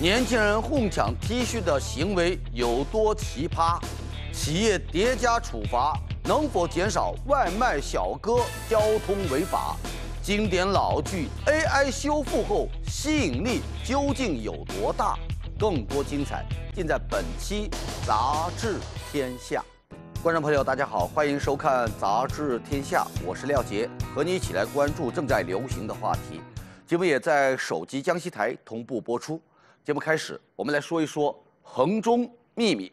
年轻人哄抢 T 恤的行为有多奇葩？企业叠加处罚能否减少外卖小哥交通违法？经典老剧 AI 修复后吸引力究竟有多大？更多精彩尽在本期《杂志天下》。观众朋友，大家好，欢迎收看《杂志天下》，我是廖杰，和你一起来关注正在流行的话题。节目也在手机江西台同步播出。节目开始，我们来说一说衡中秘密。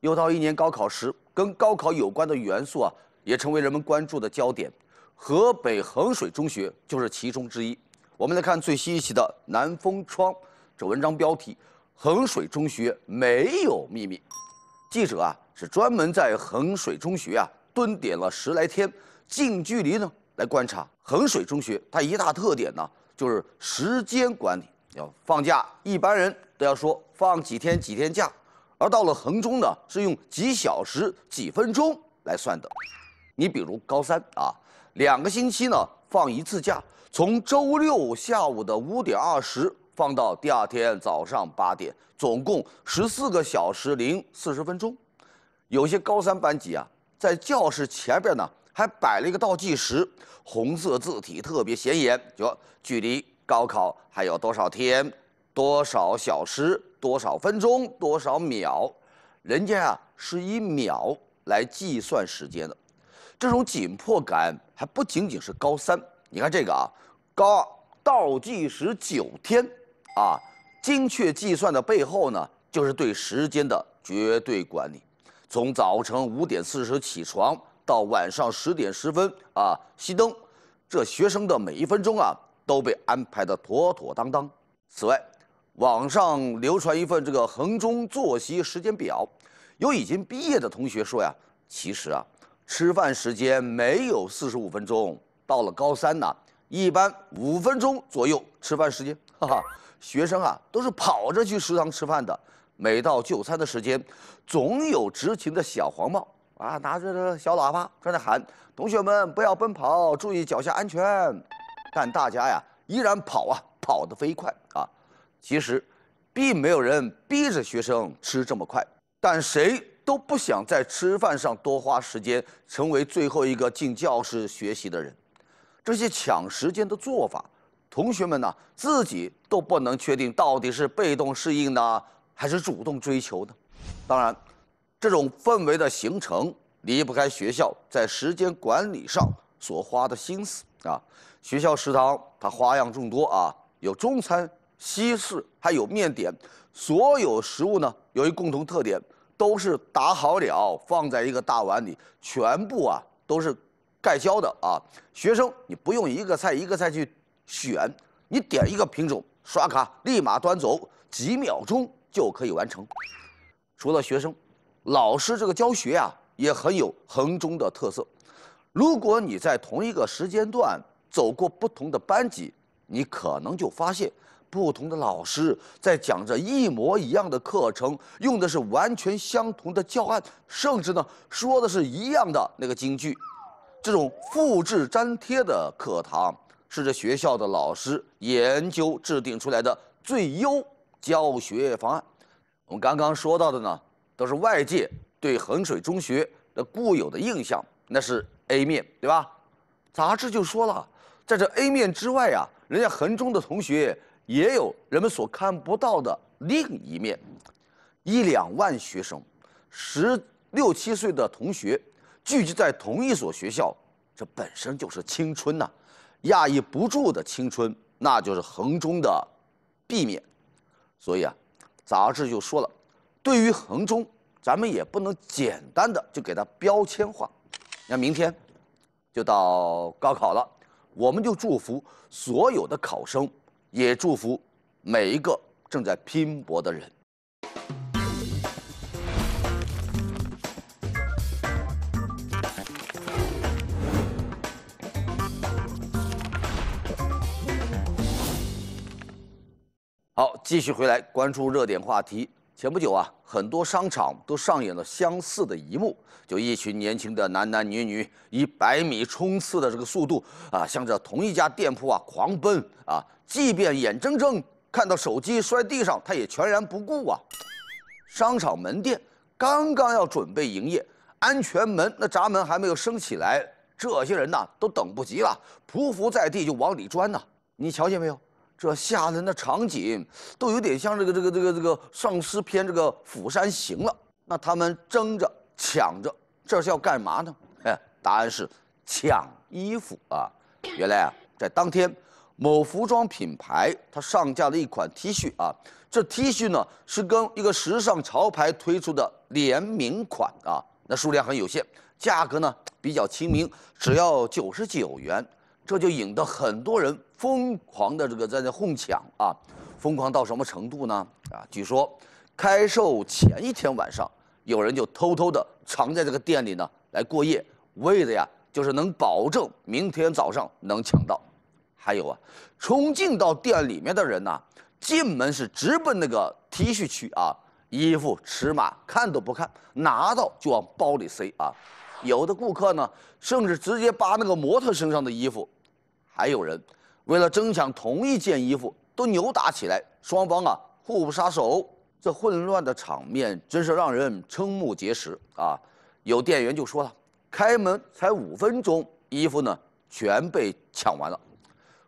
又到一年高考时，跟高考有关的元素啊，也成为人们关注的焦点。河北衡水中学就是其中之一。我们来看最新一期的《南风窗》，这文章标题：衡水中学没有秘密。记者啊，是专门在衡水中学啊蹲点了十来天，近距离呢来观察衡水中学。它一大特点呢，就是时间管理。要放假，一般人都要说放几天几天假，而到了衡中呢，是用几小时、几分钟来算的。你比如高三啊，两个星期呢放一次假，从周六下午的五点二十放到第二天早上八点，总共十四个小时零四十分钟。有些高三班级啊，在教室前边呢还摆了一个倒计时，红色字体特别显眼，就距离。高考还有多少天？多少小时？多少分钟？多少秒？人家啊，是以秒来计算时间的。这种紧迫感还不仅仅是高三。你看这个啊，高二倒计时九天，啊，精确计算的背后呢，就是对时间的绝对管理。从早晨五点四十起床到晚上十点十分啊熄灯，这学生的每一分钟啊。都被安排得妥妥当当。此外，网上流传一份这个衡中作息时间表，有已经毕业的同学说呀，其实啊，吃饭时间没有四十五分钟，到了高三呢，一般五分钟左右吃饭时间。哈哈，学生啊都是跑着去食堂吃饭的，每到就餐的时间，总有执勤的小黄帽啊拿着小喇叭在那喊：“同学们不要奔跑，注意脚下安全。”但大家呀，依然跑啊，跑得飞快啊！其实，并没有人逼着学生吃这么快，但谁都不想在吃饭上多花时间，成为最后一个进教室学习的人。这些抢时间的做法，同学们呢自己都不能确定到底是被动适应呢，还是主动追求呢？当然，这种氛围的形成离不开学校在时间管理上所花的心思啊。学校食堂它花样众多啊，有中餐、西式，还有面点。所有食物呢有一共同特点，都是打好了放在一个大碗里，全部啊都是盖浇的啊。学生你不用一个菜一个菜去选，你点一个品种，刷卡立马端走，几秒钟就可以完成。除了学生，老师这个教学啊也很有衡中的特色。如果你在同一个时间段，走过不同的班级，你可能就发现，不同的老师在讲着一模一样的课程，用的是完全相同的教案，甚至呢说的是一样的那个京剧。这种复制粘贴的课堂，是这学校的老师研究制定出来的最优教学方案。我们刚刚说到的呢，都是外界对衡水中学的固有的印象，那是 A 面，对吧？杂志就说了。在这 A 面之外啊，人家衡中的同学也有人们所看不到的另一面，一两万学生，十六七岁的同学聚集在同一所学校，这本身就是青春呐，压抑不住的青春，那就是衡中的 B 面。所以啊，杂志就说了，对于衡中，咱们也不能简单的就给它标签化。那明天就到高考了。我们就祝福所有的考生，也祝福每一个正在拼搏的人。好，继续回来关注热点话题。前不久啊，很多商场都上演了相似的一幕，就一群年轻的男男女女以百米冲刺的这个速度啊，向着同一家店铺啊狂奔啊，即便眼睁睁看到手机摔地上，他也全然不顾啊。商场门店刚刚要准备营业，安全门那闸门还没有升起来，这些人呐都等不及了，匍匐在地就往里钻呐，你瞧见没有？这吓人的场景都有点像这个这个这个这个丧尸片《这个釜山行》了。那他们争着抢着，这是要干嘛呢？哎，答案是抢衣服啊！原来啊，在当天，某服装品牌它上架了一款 T 恤啊，这 T 恤呢是跟一个时尚潮牌推出的联名款啊，那数量很有限，价格呢比较亲民，只要九十九元，这就引得很多人。疯狂的这个在那哄抢啊，疯狂到什么程度呢？啊，据说开售前一天晚上，有人就偷偷的藏在这个店里呢来过夜，为的呀就是能保证明天早上能抢到。还有啊，冲进到店里面的人呢，进门是直奔那个 T 恤区啊，衣服尺码看都不看，拿到就往包里塞啊。有的顾客呢，甚至直接扒那个模特身上的衣服，还有人。为了争抢同一件衣服，都扭打起来，双方啊互不杀手，这混乱的场面真是让人瞠目结舌啊！有店员就说了，开门才五分钟，衣服呢全被抢完了。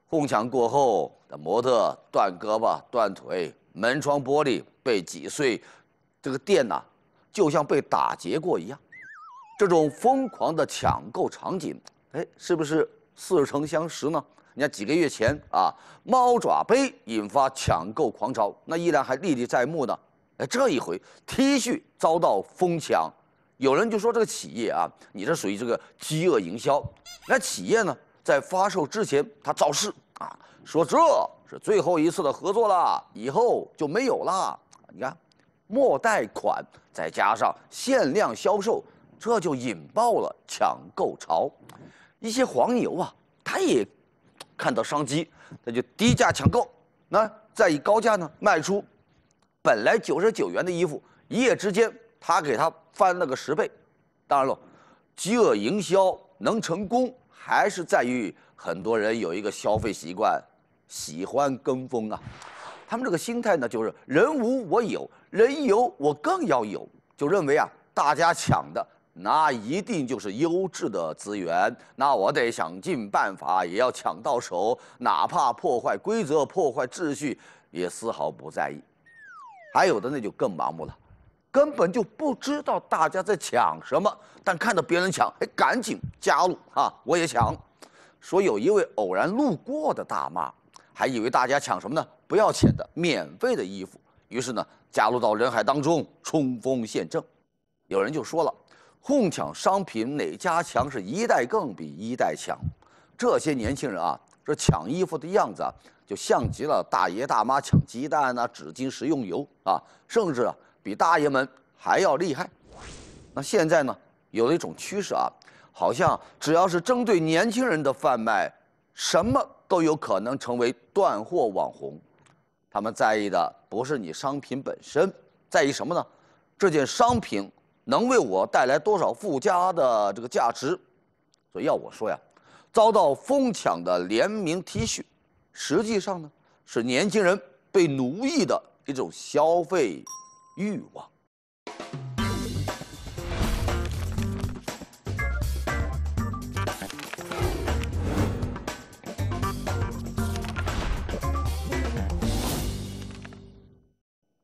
哄抢过后，模特断胳膊断腿，门窗玻璃被挤碎，这个店呐就像被打劫过一样。这种疯狂的抢购场景，哎，是不是似曾相识呢？你看几个月前啊，猫爪杯引发抢购狂潮，那依然还历历在目呢。哎，这一回 T 恤遭到疯抢，有人就说这个企业啊，你这属于这个饥饿营销。那企业呢，在发售之前他造势啊，说这是最后一次的合作了，以后就没有了。你看，末贷款再加上限量销售，这就引爆了抢购潮。一些黄牛啊，他也。看到商机，他就低价抢购，那再以高价呢卖出，本来九十九元的衣服，一夜之间他给他翻了个十倍。当然了，饥饿营销能成功，还是在于很多人有一个消费习惯，喜欢跟风啊。他们这个心态呢，就是人无我有，人有我更要有，就认为啊，大家抢的。那一定就是优质的资源，那我得想尽办法也要抢到手，哪怕破坏规则、破坏秩序，也丝毫不在意。还有的那就更盲目了，根本就不知道大家在抢什么，但看到别人抢，哎，赶紧加入啊！我也抢。说有一位偶然路过的大妈，还以为大家抢什么呢？不要钱的、免费的衣服，于是呢加入到人海当中冲锋陷阵。有人就说了。哄抢商品哪家强，是一代更比一代强。这些年轻人啊，这抢衣服的样子，啊，就像极了大爷大妈抢鸡蛋呐、纸巾、食用油啊，甚至啊，比大爷们还要厉害。那现在呢，有了一种趋势啊，好像只要是针对年轻人的贩卖，什么都有可能成为断货网红。他们在意的不是你商品本身，在意什么呢？这件商品。能为我带来多少附加的这个价值？所以要我说呀，遭到疯抢的联名 T 恤，实际上呢是年轻人被奴役的一种消费欲望。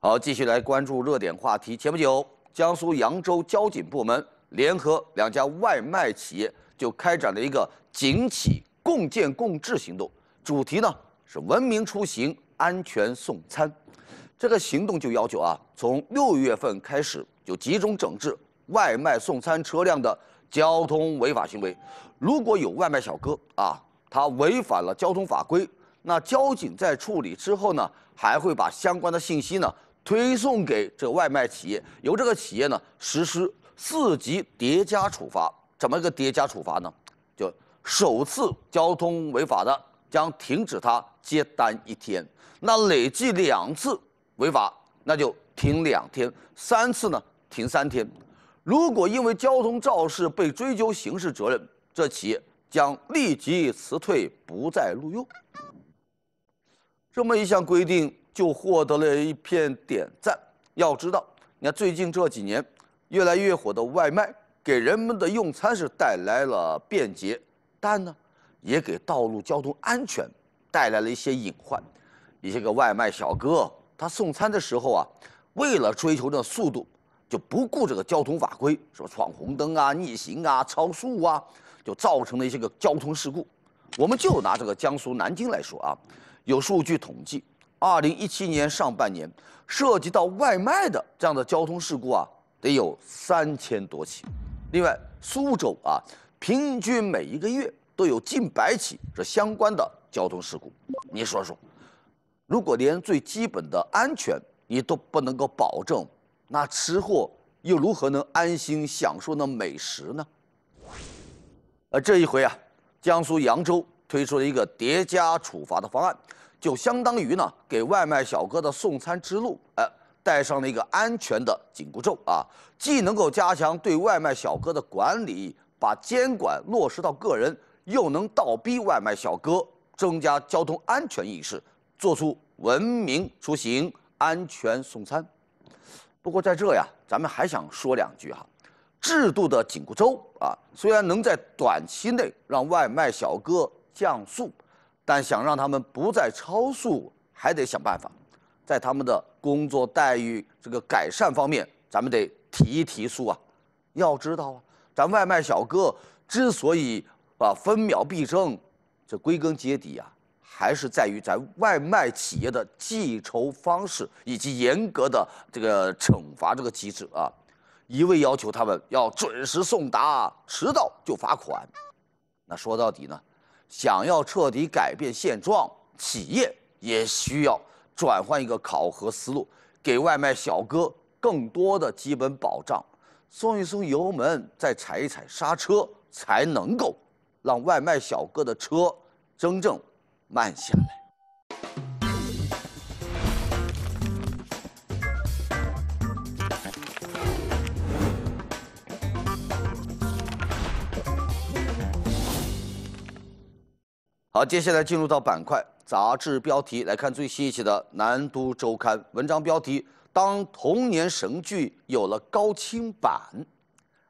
好，继续来关注热点话题。前不久。江苏扬州交警部门联合两家外卖企业，就开展了一个警企共建共治行动，主题呢是文明出行，安全送餐。这个行动就要求啊，从六月份开始就集中整治外卖送餐车辆的交通违法行为。如果有外卖小哥啊，他违反了交通法规，那交警在处理之后呢，还会把相关的信息呢。推送给这外卖企业，由这个企业呢实施四级叠加处罚。怎么个叠加处罚呢？就首次交通违法的将停止他接单一天，那累计两次违法，那就停两天；三次呢停三天。如果因为交通肇事被追究刑事责任，这企业将立即辞退，不再录用。这么一项规定。就获得了一片点赞。要知道，你看最近这几年，越来越火的外卖，给人们的用餐是带来了便捷，但呢，也给道路交通安全带来了一些隐患。一些个外卖小哥，他送餐的时候啊，为了追求这速度，就不顾这个交通法规，什么闯红灯啊、逆行啊、超速啊，就造成了一些个交通事故。我们就拿这个江苏南京来说啊，有数据统计。二零一七年上半年，涉及到外卖的这样的交通事故啊，得有三千多起。另外，苏州啊，平均每一个月都有近百起这相关的交通事故。你说说，如果连最基本的安全你都不能够保证，那吃货又如何能安心享受那美食呢？而这一回啊，江苏扬州推出了一个叠加处罚的方案。就相当于呢，给外卖小哥的送餐之路，呃，带上了一个安全的紧箍咒啊！既能够加强对外卖小哥的管理，把监管落实到个人，又能倒逼外卖小哥增加交通安全意识，做出文明出行、安全送餐。不过在这呀，咱们还想说两句哈，制度的紧箍咒啊，虽然能在短期内让外卖小哥降速。但想让他们不再超速，还得想办法，在他们的工作待遇这个改善方面，咱们得提一提速啊。要知道啊，咱外卖小哥之所以啊分秒必争，这归根结底啊，还是在于咱外卖企业的计酬方式以及严格的这个惩罚这个机制啊。一味要求他们要准时送达，迟到就罚款，那说到底呢？想要彻底改变现状，企业也需要转换一个考核思路，给外卖小哥更多的基本保障，松一松油门，再踩一踩刹车，才能够让外卖小哥的车真正慢下来。好，接下来进入到板块。杂志标题来看最新一期的《南都周刊》文章标题：当童年神剧有了高清版，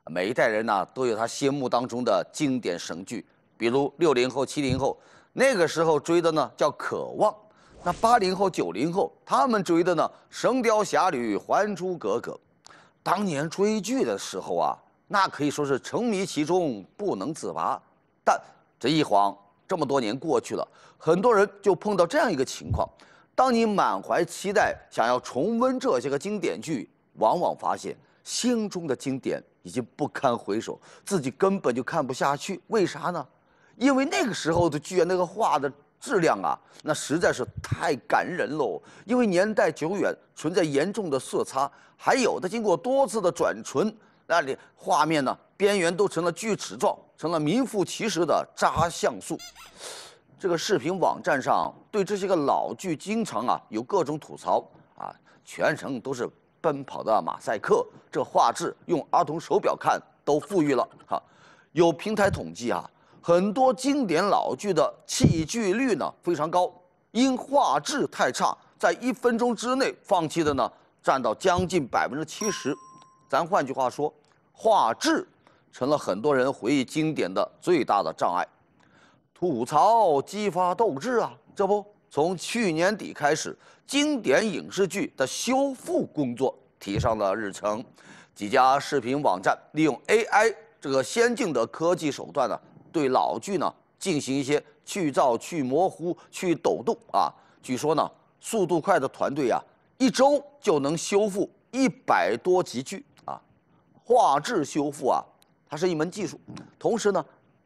每一代人呢都有他心目当中的经典神剧。比如六零后、七零后那个时候追的呢叫《渴望》，那八零后、九零后他们追的呢《神雕侠侣》《还珠格格》。当年追剧的时候啊，那可以说是沉迷其中不能自拔。但这一晃。这么多年过去了，很多人就碰到这样一个情况：，当你满怀期待想要重温这些个经典剧，往往发现心中的经典已经不堪回首，自己根本就看不下去。为啥呢？因为那个时候的剧啊，那个画的质量啊，那实在是太感人喽。因为年代久远，存在严重的色差，还有的经过多次的转存，那里画面呢边缘都成了锯齿状。成了名副其实的渣像素。这个视频网站上对这些个老剧经常啊有各种吐槽啊，全程都是奔跑的马赛克，这画质用儿童手表看都富裕了哈。有平台统计啊，很多经典老剧的弃剧率呢非常高，因画质太差，在一分钟之内放弃的呢占到将近百分之七十。咱换句话说，画质。成了很多人回忆经典的最大的障碍，吐槽激发斗志啊！这不，从去年底开始，经典影视剧的修复工作提上了日程。几家视频网站利用 AI 这个先进的科技手段呢，对老剧呢进行一些去噪、去模糊、去抖动啊。据说呢，速度快的团队啊，一周就能修复一百多集剧啊，画质修复啊。它是一门技术，同时呢，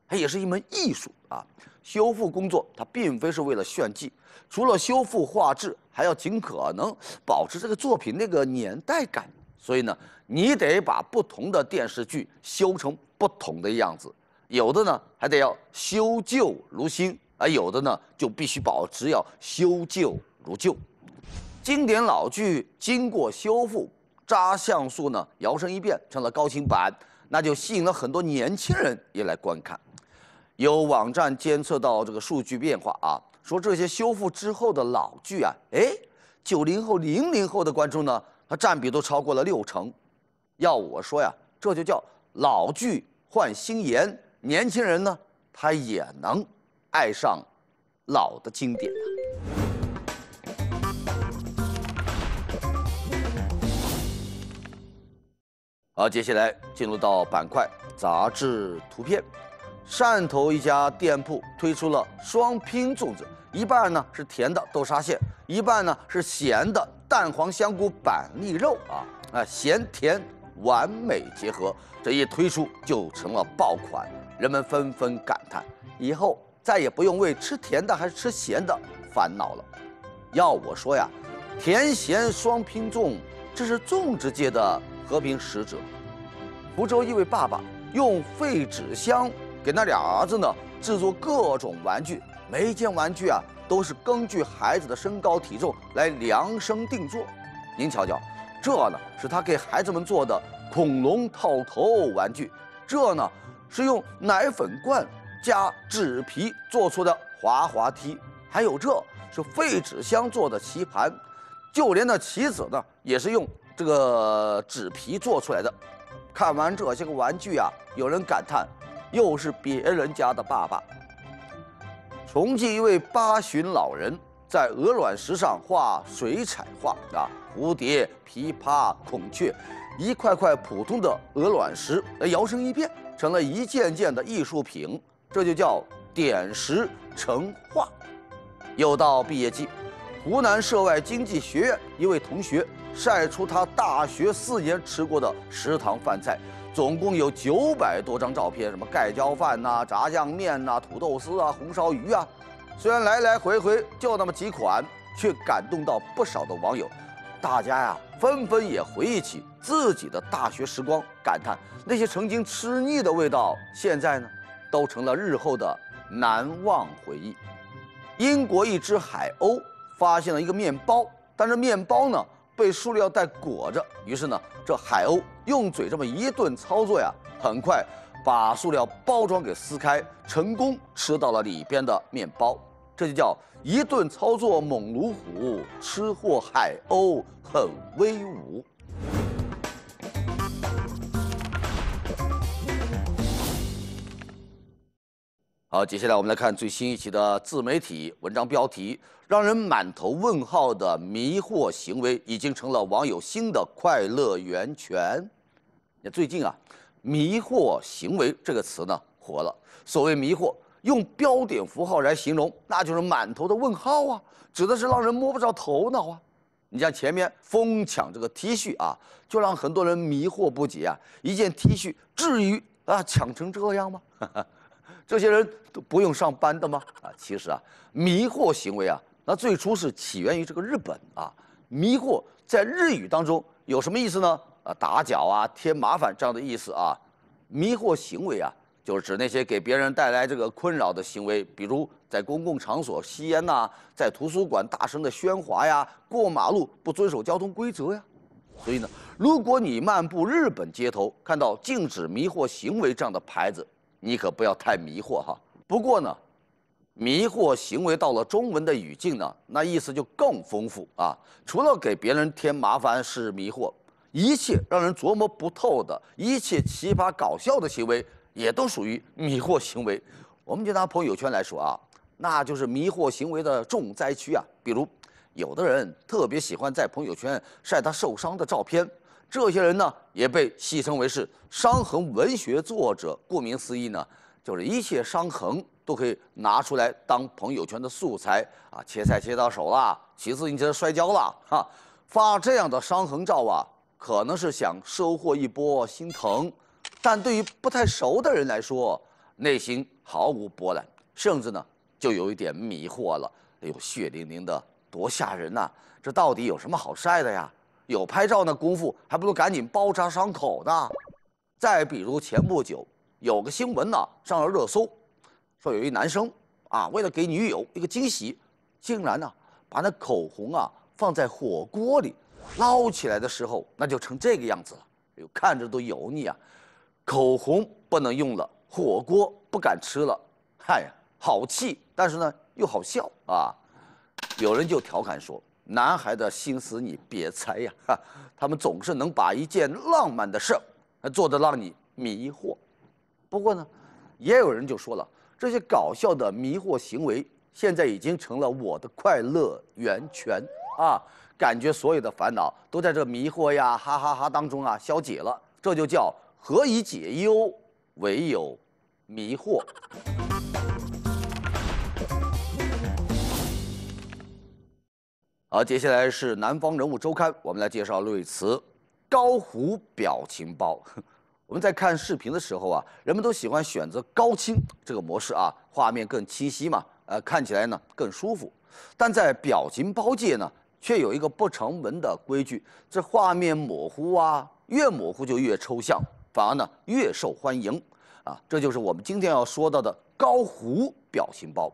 它也是一门艺术啊。修复工作它并非是为了炫技，除了修复画质，还要尽可能保持这个作品那个年代感。所以呢，你得把不同的电视剧修成不同的样子，有的呢还得要修旧如新而有的呢就必须保持要修旧如旧。经典老剧经过修复，渣像素呢摇身一变成了高清版。那就吸引了很多年轻人也来观看，有网站监测到这个数据变化啊，说这些修复之后的老剧啊，哎，九零后、零零后的观众呢，他占比都超过了六成，要我说呀，这就叫老剧换新颜，年轻人呢，他也能爱上老的经典。好，接下来进入到板块、杂志、图片。汕头一家店铺推出了双拼粽子，一半呢是甜的豆沙馅，一半呢是咸的蛋黄香菇板栗肉啊啊，咸甜完美结合，这一推出就成了爆款，人们纷纷感叹，以后再也不用为吃甜的还是吃咸的烦恼了。要我说呀，甜咸双拼粽，这是粽子界的。和平使者，福州一位爸爸用废纸箱给那俩儿子呢制作各种玩具，每一件玩具啊都是根据孩子的身高体重来量身定做。您瞧瞧，这呢是他给孩子们做的恐龙套头玩具，这呢是用奶粉罐加纸皮做出的滑滑梯，还有这是废纸箱做的棋盘，就连那棋子呢也是用。这个纸皮做出来的，看完这些个玩具啊，有人感叹，又是别人家的爸爸。重庆一位八旬老人在鹅卵石上画水彩画啊，蝴蝶、琵琶、孔雀，一块块普通的鹅卵石，摇身一变成了一件件的艺术品，这就叫点石成画。又到毕业季，湖南涉外经济学院一位同学。晒出他大学四年吃过的食堂饭菜，总共有九百多张照片，什么盖浇饭呐、炸酱面呐、土豆丝啊、红烧鱼啊，虽然来来回回就那么几款，却感动到不少的网友。大家呀，纷纷也回忆起自己的大学时光，感叹那些曾经吃腻的味道，现在呢，都成了日后的难忘回忆。英国一只海鸥发现了一个面包，但是面包呢？被塑料袋裹着，于是呢，这海鸥用嘴这么一顿操作呀，很快把塑料包装给撕开，成功吃到了里边的面包。这就叫一顿操作猛如虎，吃货海鸥很威武。好，接下来我们来看最新一期的自媒体文章标题，让人满头问号的迷惑行为已经成了网友新的快乐源泉。那最近啊，迷惑行为这个词呢，火了。所谓迷惑，用标点符号来形容，那就是满头的问号啊，指的是让人摸不着头脑啊。你像前面疯抢这个 T 恤啊，就让很多人迷惑不解啊，一件 T 恤至于啊抢成这样吗？哈哈。这些人都不用上班的吗？啊，其实啊，迷惑行为啊，那最初是起源于这个日本啊。迷惑在日语当中有什么意思呢？啊，打搅啊，添麻烦这样的意思啊。迷惑行为啊，就是指那些给别人带来这个困扰的行为，比如在公共场所吸烟呐，在图书馆大声的喧哗呀，过马路不遵守交通规则呀。所以呢，如果你漫步日本街头，看到“禁止迷惑行为”这样的牌子。你可不要太迷惑哈！不过呢，迷惑行为到了中文的语境呢，那意思就更丰富啊。除了给别人添麻烦是迷惑，一切让人琢磨不透的，一切奇葩搞笑的行为也都属于迷惑行为。我们就拿朋友圈来说啊，那就是迷惑行为的重灾区啊。比如，有的人特别喜欢在朋友圈晒他受伤的照片。这些人呢，也被戏称为是伤痕文学作者。顾名思义呢，就是一切伤痕都可以拿出来当朋友圈的素材啊。切菜切到手啦，骑自行车摔跤啦，哈，发这样的伤痕照啊，可能是想收获一波心疼。但对于不太熟的人来说，内心毫无波澜，甚至呢，就有一点迷惑了。哎呦，血淋淋的，多吓人呐！这到底有什么好晒的呀？有拍照那功夫，还不如赶紧包扎伤口呢。再比如前不久，有个新闻呢上了热搜，说有一男生啊，为了给女友一个惊喜，竟然呢把那口红啊放在火锅里，捞起来的时候那就成这个样子了。哎呦，看着都油腻啊，口红不能用了，火锅不敢吃了。嗨呀，好气，但是呢又好笑啊。有人就调侃说。男孩的心思你别猜呀，哈，他们总是能把一件浪漫的事，做得让你迷惑。不过呢，也有人就说了，这些搞笑的迷惑行为现在已经成了我的快乐源泉啊，感觉所有的烦恼都在这迷惑呀哈哈哈当中啊消解了，这就叫何以解忧，唯有迷惑。好，接下来是《南方人物周刊》，我们来介绍路易斯高糊表情包。我们在看视频的时候啊，人们都喜欢选择高清这个模式啊，画面更清晰嘛，呃，看起来呢更舒服。但在表情包界呢，却有一个不成文的规矩：这画面模糊啊，越模糊就越抽象，反而呢越受欢迎。啊，这就是我们今天要说到的高糊表情包。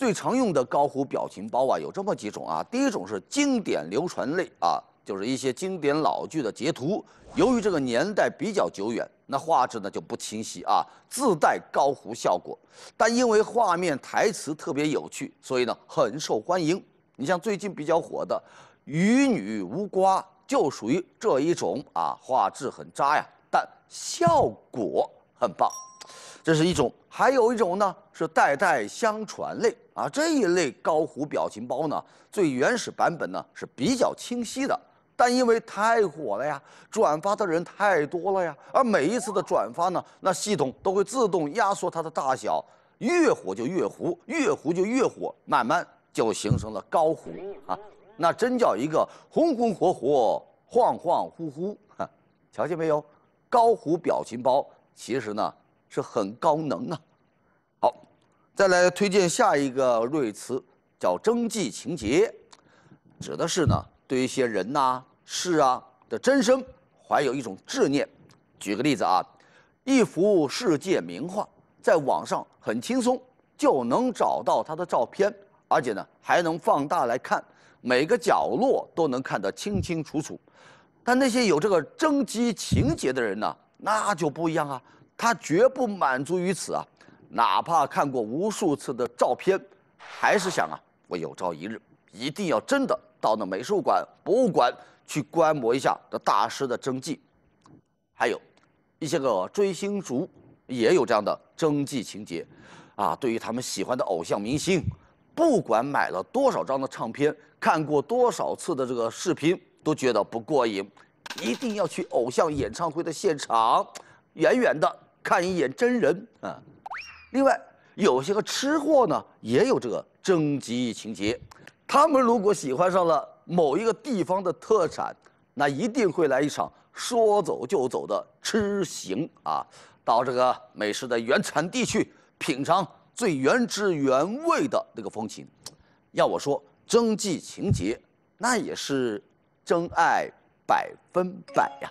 最常用的高糊表情包啊，有这么几种啊。第一种是经典流传类啊，就是一些经典老剧的截图。由于这个年代比较久远，那画质呢就不清晰啊，自带高糊效果。但因为画面台词特别有趣，所以呢很受欢迎。你像最近比较火的《渔女无瓜》就属于这一种啊，画质很渣呀，但效果。很棒，这是一种，还有一种呢，是代代相传类啊。这一类高糊表情包呢，最原始版本呢是比较清晰的，但因为太火了呀，转发的人太多了呀，而每一次的转发呢，那系统都会自动压缩它的大小，越火就越糊，越糊就越火，慢慢就形成了高糊啊。那真叫一个红红火火，恍恍惚惚，哈，瞧见没有，高糊表情包。其实呢，是很高能啊！好，再来推荐下一个瑞词，叫“征迹情节”，指的是呢，对一些人呐、事啊的真身怀有一种执念。举个例子啊，一幅世界名画，在网上很轻松就能找到它的照片，而且呢，还能放大来看，每个角落都能看得清清楚楚。但那些有这个征集情节的人呢？那就不一样啊，他绝不满足于此啊，哪怕看过无数次的照片，还是想啊，我有朝一日一定要真的到那美术馆、博物馆去观摩一下这大师的真迹。还有，一些个追星族也有这样的真迹情节，啊，对于他们喜欢的偶像明星，不管买了多少张的唱片，看过多少次的这个视频，都觉得不过瘾。一定要去偶像演唱会的现场，远远的看一眼真人。啊。另外有些个吃货呢，也有这个征集情节。他们如果喜欢上了某一个地方的特产，那一定会来一场说走就走的吃行啊，到这个美食的原产地去品尝最原汁原味的那个风情。要我说，征集情节那也是真爱。百分百呀！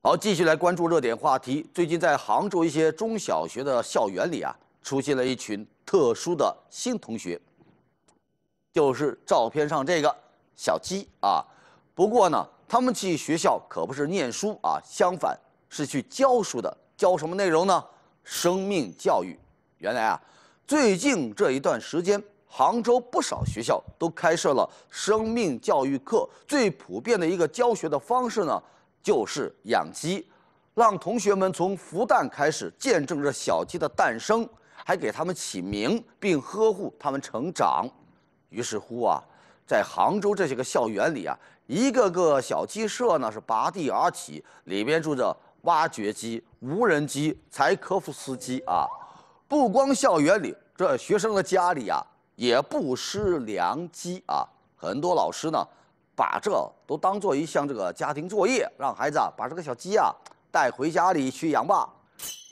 好，继续来关注热点话题。最近在杭州一些中小学的校园里啊，出现了一群特殊的“新同学”，就是照片上这个小鸡啊。不过呢，他们去学校可不是念书啊，相反是去教书的，教什么内容呢？生命教育。原来啊，最近这一段时间。杭州不少学校都开设了生命教育课，最普遍的一个教学的方式呢，就是养鸡，让同学们从孵蛋开始见证着小鸡的诞生，还给他们起名并呵护他们成长。于是乎啊，在杭州这些个校园里啊，一个个小鸡舍呢是拔地而起，里边住着挖掘机、无人机、柴可夫斯基啊。不光校园里，这学生的家里啊。也不失良机啊！很多老师呢，把这都当做一项这个家庭作业，让孩子啊把这个小鸡啊带回家里去养吧。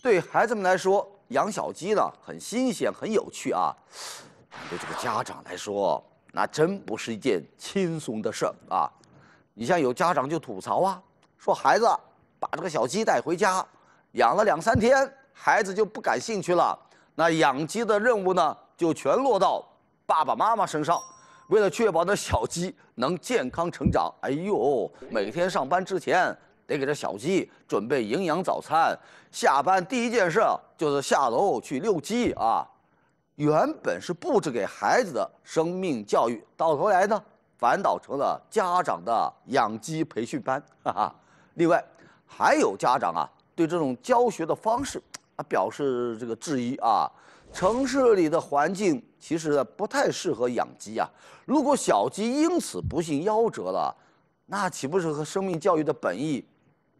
对孩子们来说，养小鸡呢很新鲜、很有趣啊。但对这个家长来说，那真不是一件轻松的事儿啊！你像有家长就吐槽啊，说孩子把这个小鸡带回家，养了两三天，孩子就不感兴趣了，那养鸡的任务呢就全落到。爸爸妈妈身上，为了确保这小鸡能健康成长，哎呦，每天上班之前得给这小鸡准备营养早餐。下班第一件事就是下楼去遛鸡啊。原本是布置给孩子的生命教育，到头来呢，反倒成了家长的养鸡培训班。哈哈。另外，还有家长啊，对这种教学的方式啊表示这个质疑啊。城市里的环境其实不太适合养鸡啊，如果小鸡因此不幸夭折了，那岂不是和生命教育的本意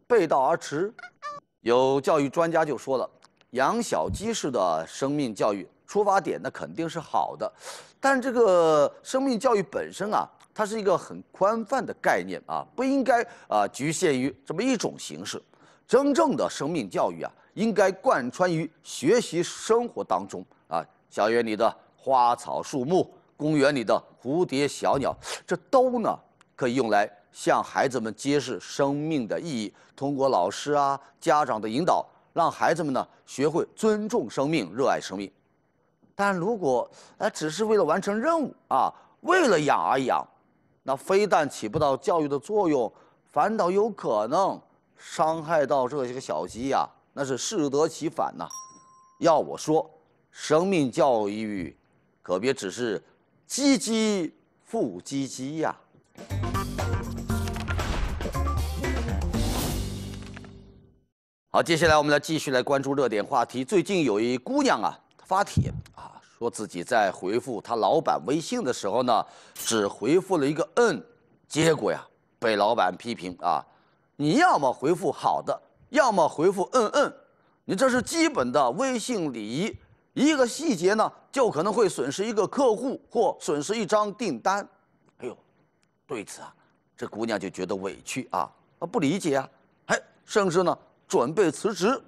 背道而驰？有教育专家就说了，养小鸡式的生命教育出发点那肯定是好的，但这个生命教育本身啊，它是一个很宽泛的概念啊，不应该啊局限于这么一种形式。真正的生命教育啊。应该贯穿于学习生活当中啊！校园里的花草树木，公园里的蝴蝶小鸟，这都呢可以用来向孩子们揭示生命的意义。通过老师啊、家长的引导，让孩子们呢学会尊重生命、热爱生命。但如果啊只是为了完成任务啊，为了养而养，那非但起不到教育的作用，反倒有可能伤害到这些个小鸡呀。那是适得其反呐！要我说，生命教育可别只是“唧唧复唧唧呀。好，接下来我们来继续来关注热点话题。最近有一姑娘啊，发帖啊，说自己在回复她老板微信的时候呢，只回复了一个“嗯”，结果呀，被老板批评啊：“你要么回复‘好的’。”要么回复嗯嗯，你这是基本的微信礼仪，一个细节呢就可能会损失一个客户或损失一张订单。哎呦，对此啊，这姑娘就觉得委屈啊，啊不理解啊，还甚至呢准备辞职。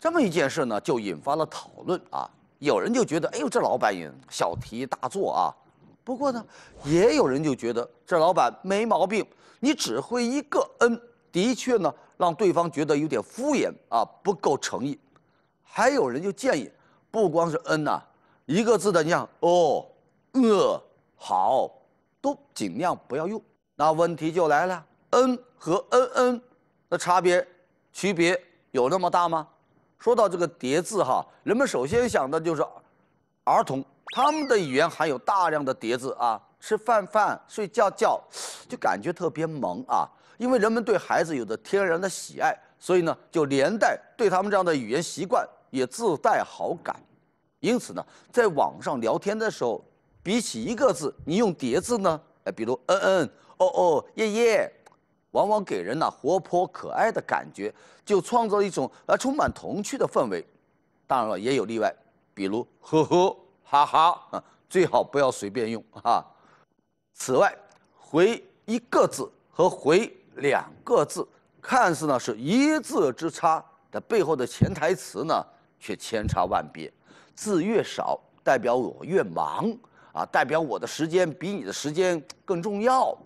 这么一件事呢就引发了讨论啊，有人就觉得哎呦这老板也小题大做啊，不过呢，也有人就觉得这老板没毛病，你只会一个嗯。的确呢，让对方觉得有点敷衍啊，不够诚意。还有人就建议，不光是“嗯”呐，一个字的，你哦，呃，好，都尽量不要用。那问题就来了，“嗯”和“嗯嗯”，的差别、区别有那么大吗？说到这个叠字哈，人们首先想的就是儿童，他们的语言含有大量的叠字啊，吃饭饭、睡觉觉，就感觉特别萌啊。因为人们对孩子有着天然的喜爱，所以呢，就连带对他们这样的语言习惯也自带好感。因此呢，在网上聊天的时候，比起一个字，你用叠字呢，哎，比如嗯嗯、哦哦、耶耶，往往给人呢活泼可爱的感觉，就创造一种呃充满童趣的氛围。当然了，也有例外，比如呵呵、哈哈，啊，最好不要随便用啊。此外，回一个字和回。两个字，看似呢是一字之差，但背后的潜台词呢却千差万别。字越少，代表我越忙啊，代表我的时间比你的时间更重要。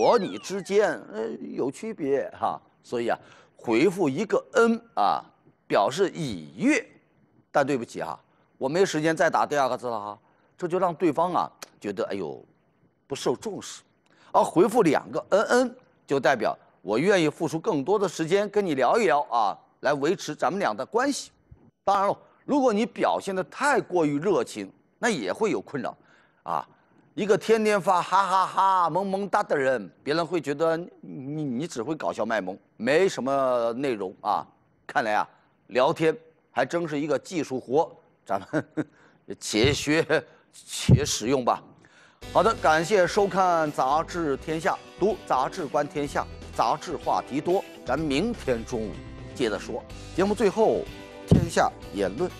我你之间呃有区别哈，所以啊，回复一个嗯”啊，表示已阅，但对不起哈，我没时间再打第二个字了哈，这就让对方啊觉得哎呦，不受重视，而回复两个嗯嗯”。就代表我愿意付出更多的时间跟你聊一聊啊，来维持咱们俩的关系。当然了，如果你表现的太过于热情，那也会有困扰。啊，一个天天发哈哈哈萌萌哒的人，别人会觉得你你只会搞笑卖萌，没什么内容啊。看来啊，聊天还真是一个技术活，咱们 且学且使用吧。好的，感谢收看《杂志天下》，读杂志观天下，杂志话题多，咱明天中午接着说。节目最后，天下言论。